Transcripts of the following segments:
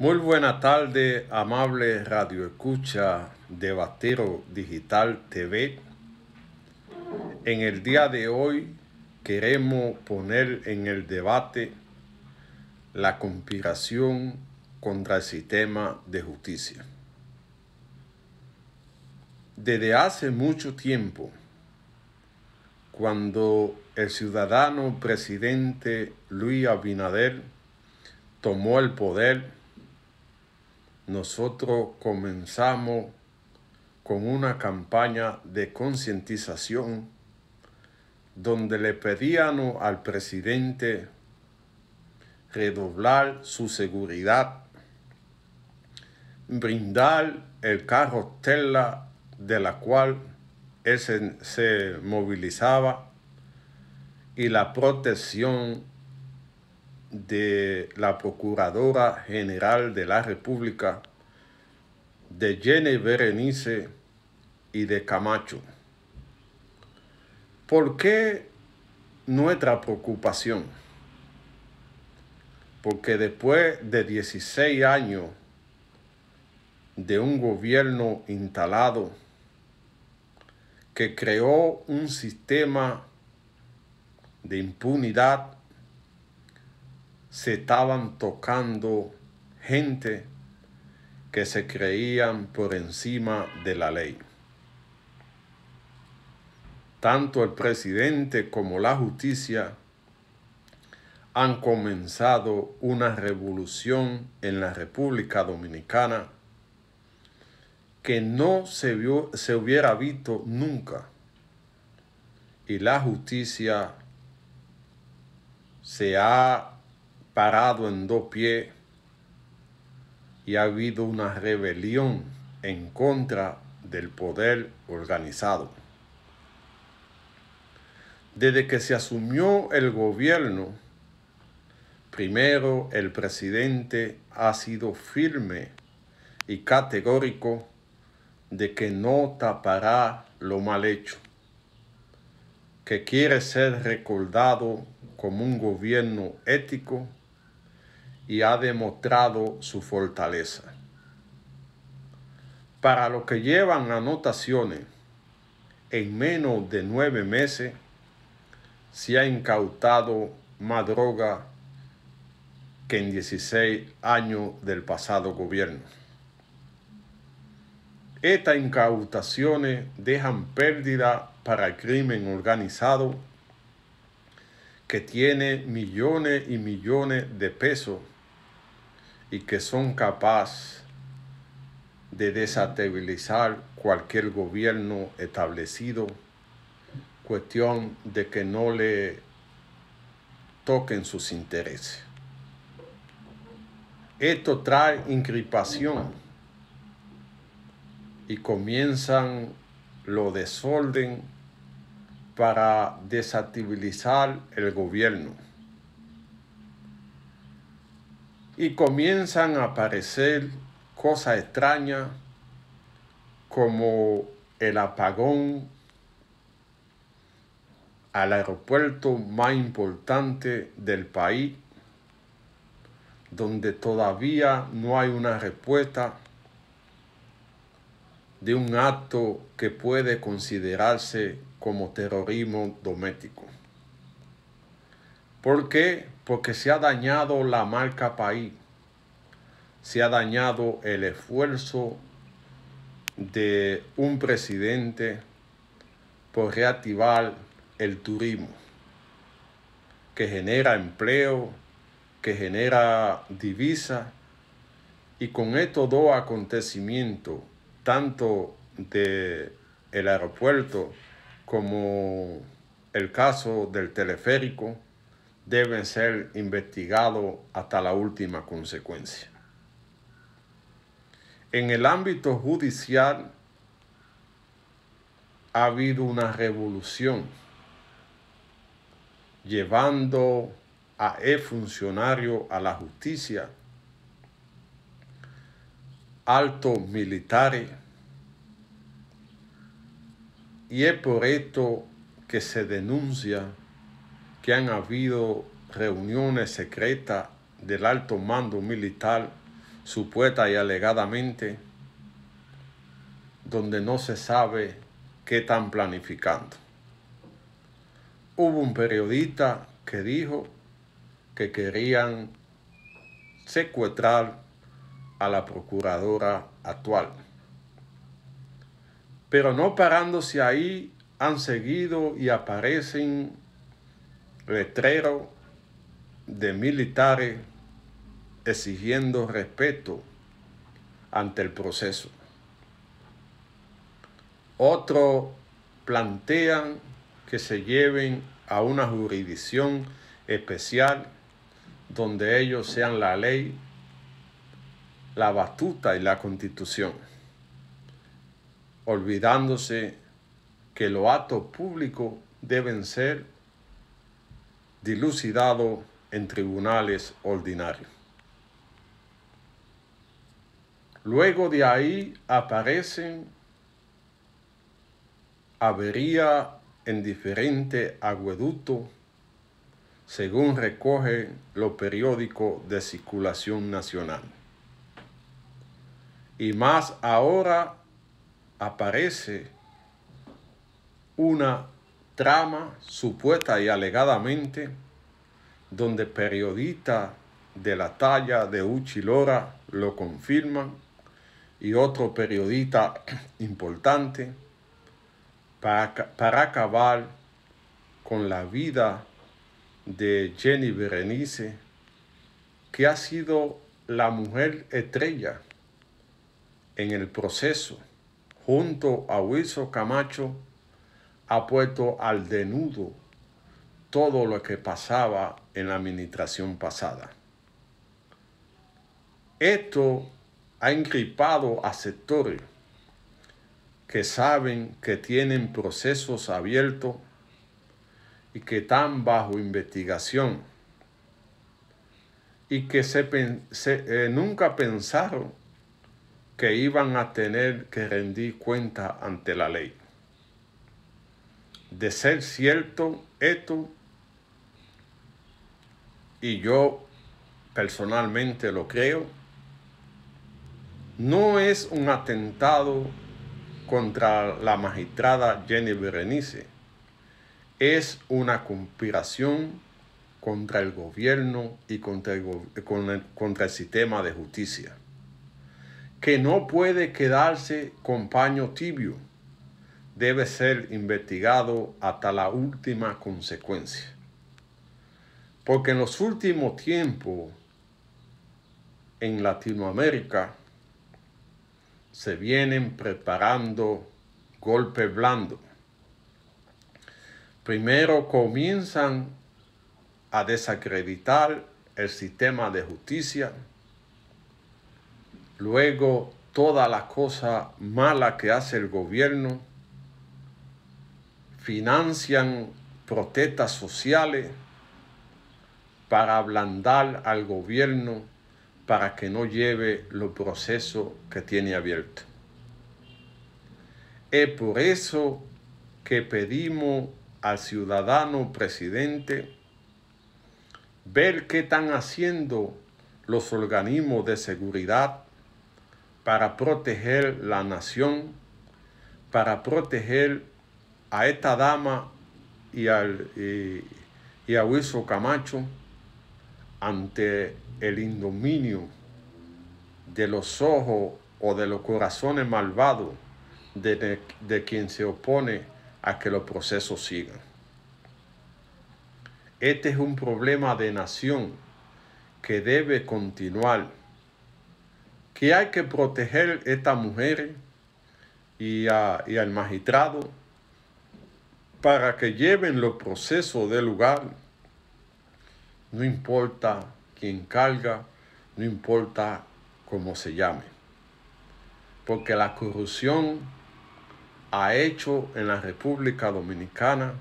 Muy buena tarde, amable Radio Escucha de Batero Digital TV. En el día de hoy queremos poner en el debate la conspiración contra el sistema de justicia. Desde hace mucho tiempo, cuando el ciudadano presidente Luis Abinader tomó el poder, nosotros comenzamos con una campaña de concientización donde le pedíamos al presidente redoblar su seguridad, brindar el carro tela de la cual él se movilizaba y la protección de la Procuradora General de la República, de Jenny Berenice y de Camacho. ¿Por qué nuestra preocupación? Porque después de 16 años de un gobierno instalado que creó un sistema de impunidad se estaban tocando gente que se creían por encima de la ley. Tanto el presidente como la justicia han comenzado una revolución en la República Dominicana que no se, vio, se hubiera visto nunca. Y la justicia se ha parado en dos pies y ha habido una rebelión en contra del poder organizado. Desde que se asumió el gobierno, primero el presidente ha sido firme y categórico de que no tapará lo mal hecho, que quiere ser recordado como un gobierno ético y ha demostrado su fortaleza. Para los que llevan anotaciones, en menos de nueve meses se ha incautado más droga que en 16 años del pasado gobierno. Estas incautaciones dejan pérdida para el crimen organizado que tiene millones y millones de pesos y que son capaces de desestabilizar cualquier gobierno establecido, cuestión de que no le toquen sus intereses. Esto trae incripación y comienzan lo desorden para desestabilizar el gobierno. y comienzan a aparecer cosas extrañas como el apagón al aeropuerto más importante del país, donde todavía no hay una respuesta de un acto que puede considerarse como terrorismo doméstico. ¿Por qué? porque se ha dañado la marca país, se ha dañado el esfuerzo de un presidente por reactivar el turismo, que genera empleo, que genera divisas, y con estos dos acontecimientos, tanto de el aeropuerto como el caso del teleférico, deben ser investigados hasta la última consecuencia. En el ámbito judicial ha habido una revolución llevando a el funcionario a la justicia, altos militares, y es por esto que se denuncia que han habido reuniones secretas del alto mando militar, supuesta y alegadamente, donde no se sabe qué están planificando. Hubo un periodista que dijo que querían secuestrar a la procuradora actual. Pero no parándose ahí, han seguido y aparecen Retrero de militares exigiendo respeto ante el proceso. Otros plantean que se lleven a una jurisdicción especial donde ellos sean la ley, la batuta y la constitución, olvidándose que los actos públicos deben ser dilucidado en tribunales ordinarios. Luego de ahí aparecen avería en diferente agueductos, según recoge los periódicos de circulación nacional. Y más ahora aparece una trama supuesta y alegadamente, donde periodistas de la talla de Uchi Lora lo confirman y otro periodista importante para, para acabar con la vida de Jenny Berenice, que ha sido la mujer estrella en el proceso junto a Wilson Camacho ha puesto al denudo todo lo que pasaba en la administración pasada. Esto ha ingripado a sectores que saben que tienen procesos abiertos y que están bajo investigación y que se, eh, nunca pensaron que iban a tener que rendir cuenta ante la ley de ser cierto esto y yo personalmente lo creo, no es un atentado contra la magistrada Jenny Berenice, es una conspiración contra el gobierno y contra el, contra el sistema de justicia, que no puede quedarse con paño tibio debe ser investigado hasta la última consecuencia. Porque en los últimos tiempos en Latinoamérica se vienen preparando golpes blandos. Primero comienzan a desacreditar el sistema de justicia, luego toda la cosa mala que hace el gobierno financian protestas sociales para ablandar al gobierno para que no lleve los procesos que tiene abierto. Es por eso que pedimos al ciudadano presidente ver qué están haciendo los organismos de seguridad para proteger la nación, para proteger a esta dama y, al, y, a Wilson Camacho ante el indominio de los ojos o de los corazones malvados de, de, quien se opone a que los procesos sigan. Este es un problema de nación que debe continuar, que hay que proteger a estas mujeres y, y al magistrado para que lleven los procesos del lugar. No importa quién carga, no importa cómo se llame. Porque la corrupción ha hecho en la República Dominicana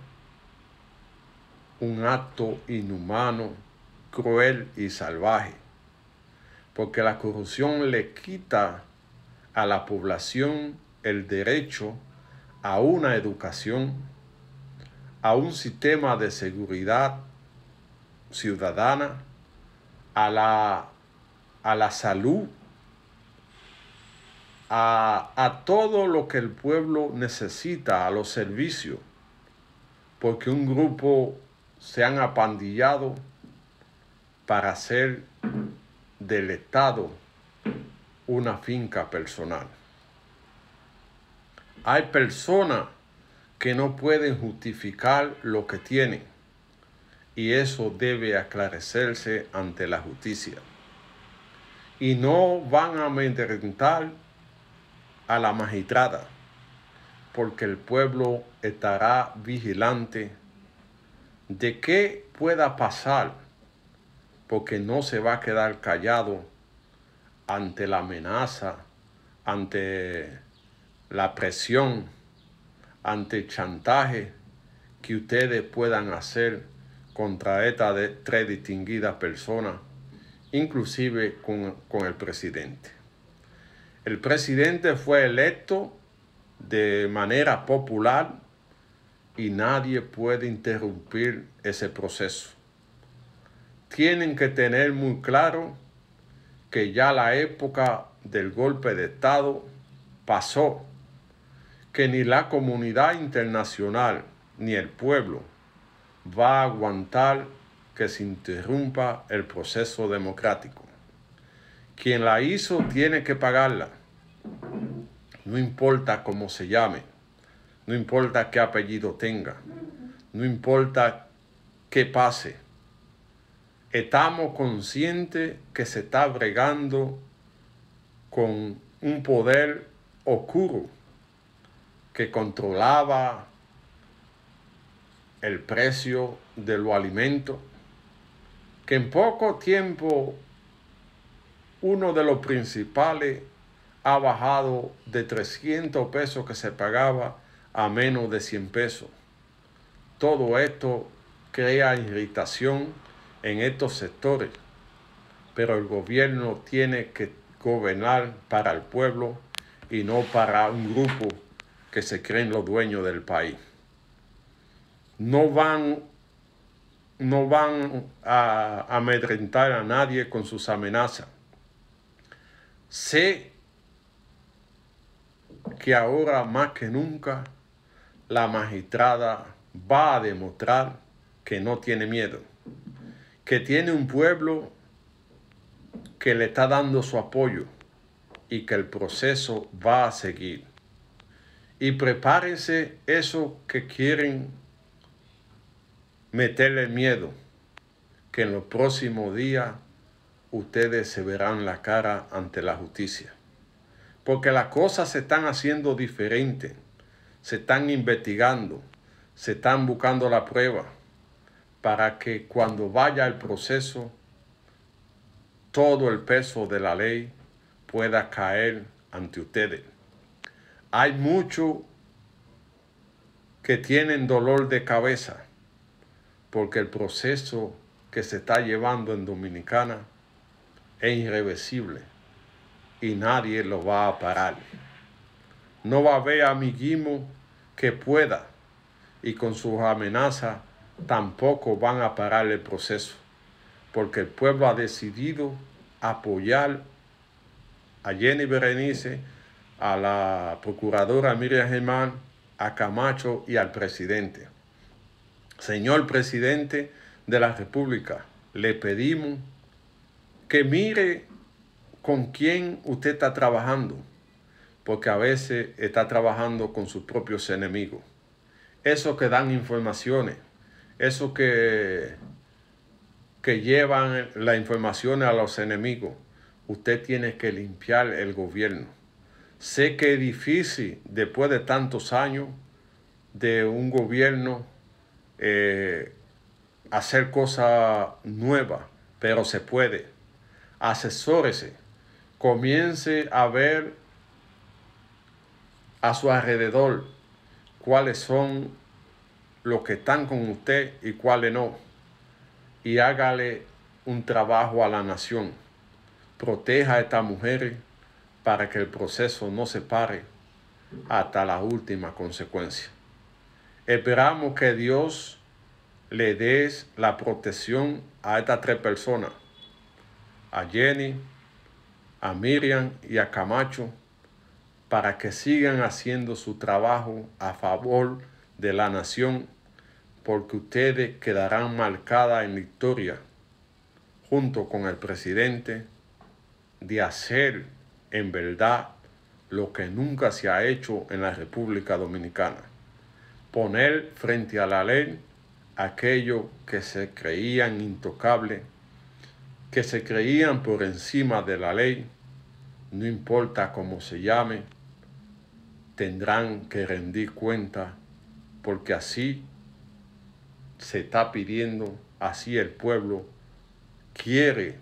un acto inhumano, cruel y salvaje. Porque la corrupción le quita a la población el derecho a una educación a un sistema de seguridad ciudadana, a la, a la salud, a, a todo lo que el pueblo necesita, a los servicios, porque un grupo se han apandillado para hacer del Estado una finca personal. Hay personas que no pueden justificar lo que tienen y eso debe aclararse ante la justicia. Y no van a amedrentar a la magistrada, porque el pueblo estará vigilante de qué pueda pasar, porque no se va a quedar callado ante la amenaza, ante la presión ante chantaje que ustedes puedan hacer contra estas de tres distinguidas personas, inclusive con el presidente. El presidente fue electo de manera popular y nadie puede interrumpir ese proceso. Tienen que tener muy claro que ya la época del golpe de Estado pasó que ni la comunidad internacional ni el pueblo va a aguantar que se interrumpa el proceso democrático. Quien la hizo tiene que pagarla, no importa cómo se llame, no importa qué apellido tenga, no importa qué pase. Estamos conscientes que se está bregando con un poder oscuro que controlaba el precio de los alimentos, que en poco tiempo uno de los principales ha bajado de 300 pesos que se pagaba a menos de 100 pesos. Todo esto crea irritación en estos sectores, pero el gobierno tiene que gobernar para el pueblo y no para un grupo que se creen los dueños del país. No van, no van a amedrentar a nadie con sus amenazas. Sé que ahora más que nunca la magistrada va a demostrar que no tiene miedo, que tiene un pueblo que le está dando su apoyo y que el proceso va a seguir y prepárense eso que quieren meterle miedo, que en los próximos días ustedes se verán la cara ante la justicia. Porque las cosas se están haciendo diferente, se están investigando, se están buscando la prueba, para que cuando vaya el proceso, todo el peso de la ley pueda caer ante ustedes. Hay muchos que tienen dolor de cabeza porque el proceso que se está llevando en Dominicana es irreversible y nadie lo va a parar. No va a haber amiguismo que pueda y con sus amenazas tampoco van a parar el proceso, porque el pueblo ha decidido apoyar a Jenny Berenice a la procuradora Miriam Germán, a Camacho y al presidente. Señor presidente de la República, le pedimos que mire con quién usted está trabajando, porque a veces está trabajando con sus propios enemigos. Esos que dan informaciones, esos que, que llevan la información a los enemigos. Usted tiene que limpiar el gobierno Sé que es difícil después de tantos años de un gobierno eh, hacer cosas nuevas, pero se puede. Asesórese, comience a ver a su alrededor cuáles son los que están con usted y cuáles no. Y hágale un trabajo a la nación. Proteja a estas mujeres para que el proceso no se pare hasta la última consecuencia. Esperamos que Dios le dé la protección a estas tres personas, a Jenny, a Miriam y a Camacho, para que sigan haciendo su trabajo a favor de la nación, porque ustedes quedarán marcadas en la historia, junto con el presidente, de hacer en verdad lo que nunca se ha hecho en la República Dominicana, poner frente a la ley aquello que se creían intocable, que se creían por encima de la ley, no importa cómo se llame, tendrán que rendir cuenta porque así se está pidiendo, así el pueblo quiere,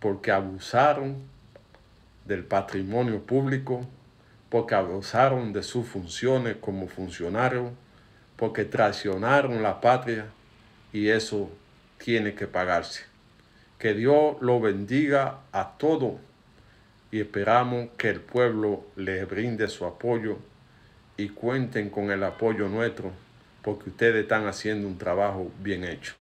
porque abusaron del patrimonio público, porque abusaron de sus funciones como funcionarios, porque traicionaron la patria y eso tiene que pagarse. Que Dios lo bendiga a todos y esperamos que el pueblo les brinde su apoyo y cuenten con el apoyo nuestro porque ustedes están haciendo un trabajo bien hecho.